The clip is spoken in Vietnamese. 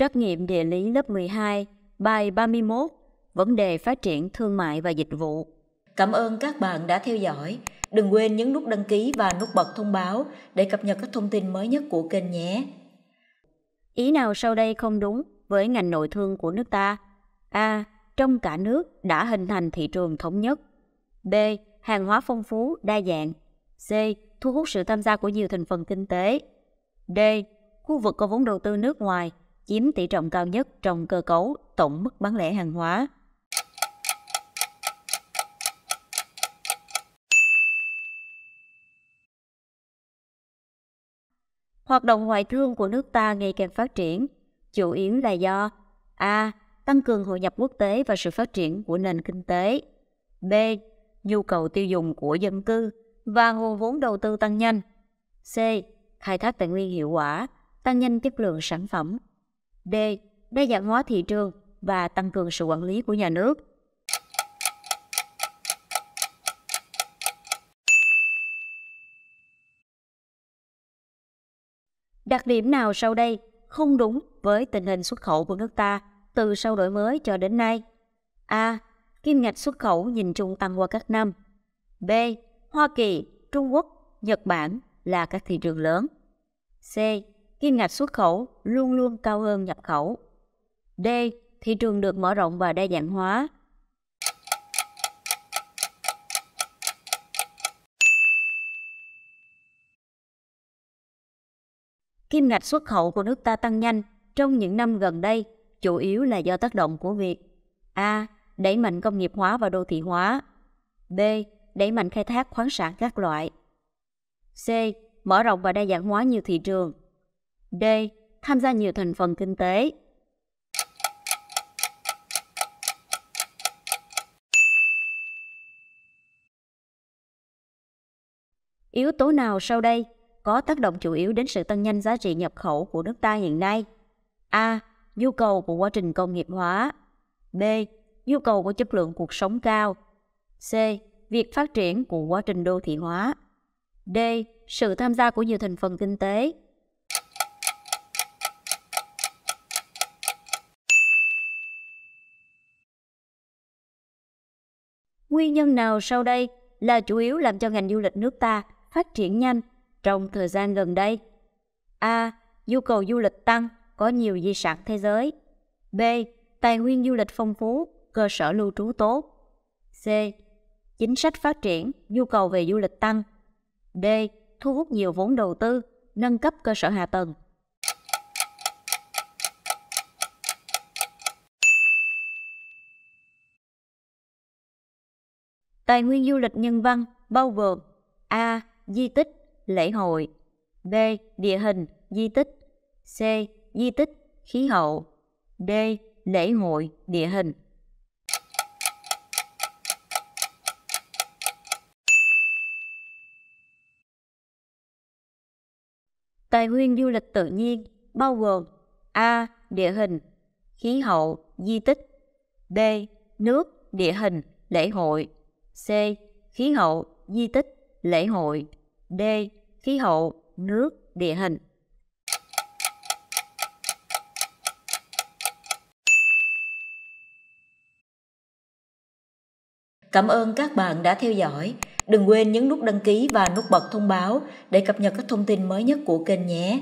Trắc nghiệm địa lý lớp 12, bài 31, vấn đề phát triển thương mại và dịch vụ. Cảm ơn các bạn đã theo dõi. Đừng quên nhấn nút đăng ký và nút bật thông báo để cập nhật các thông tin mới nhất của kênh nhé. Ý nào sau đây không đúng với ngành nội thương của nước ta? A. Trong cả nước đã hình thành thị trường thống nhất. B. Hàng hóa phong phú, đa dạng. C. Thu hút sự tham gia của nhiều thành phần kinh tế. D. Khu vực có vốn đầu tư nước ngoài chiếm tỷ trọng cao nhất trong cơ cấu tổng mức bán lẻ hàng hóa. Hoạt động ngoại thương của nước ta ngày càng phát triển, chủ yếu là do A. Tăng cường hội nhập quốc tế và sự phát triển của nền kinh tế B. Nhu cầu tiêu dùng của dân cư và nguồn vốn đầu tư tăng nhanh C. Khai thác tài nguyên hiệu quả, tăng nhanh chất lượng sản phẩm D. Đa dạng hóa thị trường và tăng cường sự quản lý của nhà nước. Đặc điểm nào sau đây không đúng với tình hình xuất khẩu của nước ta từ sau đổi mới cho đến nay? A. Kim ngạch xuất khẩu nhìn chung tăng qua các năm. B. Hoa Kỳ, Trung Quốc, Nhật Bản là các thị trường lớn. C kim ngạch xuất khẩu luôn luôn cao hơn nhập khẩu. D. Thị trường được mở rộng và đa dạng hóa. Kim ngạch xuất khẩu của nước ta tăng nhanh trong những năm gần đây, chủ yếu là do tác động của việc A. Đẩy mạnh công nghiệp hóa và đô thị hóa B. Đẩy mạnh khai thác khoáng sản các loại C. Mở rộng và đa dạng hóa nhiều thị trường D. Tham gia nhiều thành phần kinh tế. Yếu tố nào sau đây có tác động chủ yếu đến sự tăng nhanh giá trị nhập khẩu của nước ta hiện nay? A. Nhu cầu của quá trình công nghiệp hóa. B. Nhu cầu của chất lượng cuộc sống cao. C. Việc phát triển của quá trình đô thị hóa. D. Sự tham gia của nhiều thành phần kinh tế nguyên nhân nào sau đây là chủ yếu làm cho ngành du lịch nước ta phát triển nhanh trong thời gian gần đây? A. Nhu cầu du lịch tăng, có nhiều di sản thế giới. B. Tài nguyên du lịch phong phú, cơ sở lưu trú tốt. C. Chính sách phát triển, nhu cầu về du lịch tăng. D. Thu hút nhiều vốn đầu tư, nâng cấp cơ sở hạ tầng, Tài nguyên du lịch nhân văn bao gồm A. Di tích, lễ hội B. Địa hình, di tích C. Di tích, khí hậu D. Lễ hội, địa hình Tài nguyên du lịch tự nhiên bao gồm A. Địa hình, khí hậu, di tích B. Nước, địa hình, lễ hội C. Khí hậu, di tích, lễ hội. D. Khí hậu, nước, địa hình. Cảm ơn các bạn đã theo dõi. Đừng quên nhấn nút đăng ký và nút bật thông báo để cập nhật các thông tin mới nhất của kênh nhé.